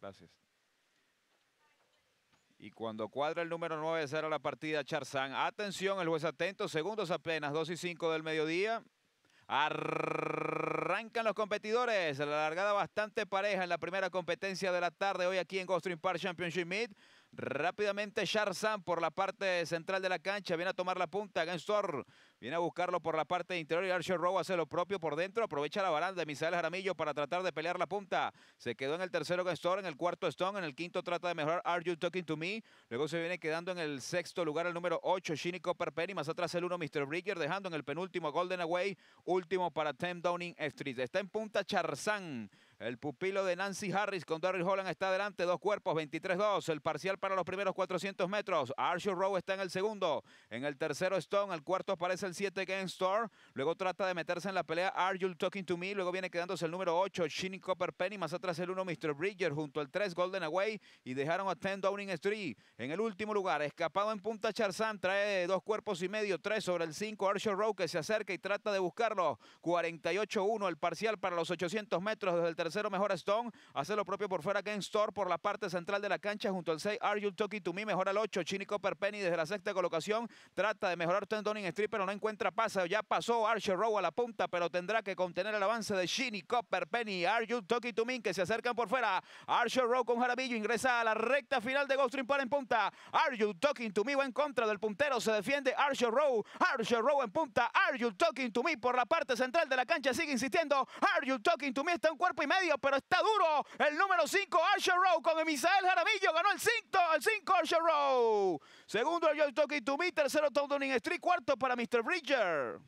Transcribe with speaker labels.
Speaker 1: Gracias. Y cuando cuadra el número 9, será la partida Charzán. Atención, el juez atento, segundos apenas, 2 y 5 del mediodía. Arrancan los competidores. La largada bastante pareja en la primera competencia de la tarde hoy aquí en Ring Park Championship Meet. Rápidamente Charzan por la parte central de la cancha. Viene a tomar la punta. Gensor viene a buscarlo por la parte interior. Y Archer Rowe hace lo propio por dentro. Aprovecha la baranda de Misael Jaramillo para tratar de pelear la punta. Se quedó en el tercero Gensor, en el cuarto Stone. En el quinto trata de mejorar Are You Talking to Me. Luego se viene quedando en el sexto lugar el número 8, Shinny Copper Penny. Más atrás el 1, Mr. Bricker Dejando en el penúltimo Golden Away. Último para Tem Downing Street. Está en punta Charzan. El pupilo de Nancy Harris con Darryl Holland está adelante, dos cuerpos, 23-2. El parcial para los primeros 400 metros. Archer Rowe está en el segundo. En el tercero Stone, el cuarto aparece el 7 Game Store. Luego trata de meterse en la pelea Are Talking to Me. Luego viene quedándose el número 8 Shinny Copper Penny. Más atrás el 1 Mr. Bridger junto al 3 Golden Away. Y dejaron a 10 Downing Street. En el último lugar, escapado en punta Charzan, Trae dos cuerpos y medio, tres sobre el 5 Archer Rowe que se acerca y trata de buscarlo. 48-1 el parcial para los 800 metros desde el tercer tercero Mejora Stone. Hace lo propio por fuera Game Store por la parte central de la cancha junto al 6. Are You Talking To Me? Mejora el 8. Chini Copper Penny desde la sexta colocación. Trata de mejorar Tendoning Street, pero no encuentra pasa. Ya pasó Archer Row a la punta, pero tendrá que contener el avance de Chini Copper Penny. Are You Talking To Me? Que se acercan por fuera. Archer Row con Jaramillo ingresa a la recta final de Ghost para en punta. Are You Talking To Me? Va en contra del puntero. Se defiende Archer Row Archer Row en punta. Are You Talking To Me? Por la parte central de la cancha sigue insistiendo. Are You Talking To Me? Está en cuerpo y medio pero está duro. El número 5, Archer Row, con Misael Jaramillo, ganó el 5, el 5 Archer Row. Segundo, el Joy Talking to Me. Tercero, Tom Downing Street. Cuarto para Mr. Bridger.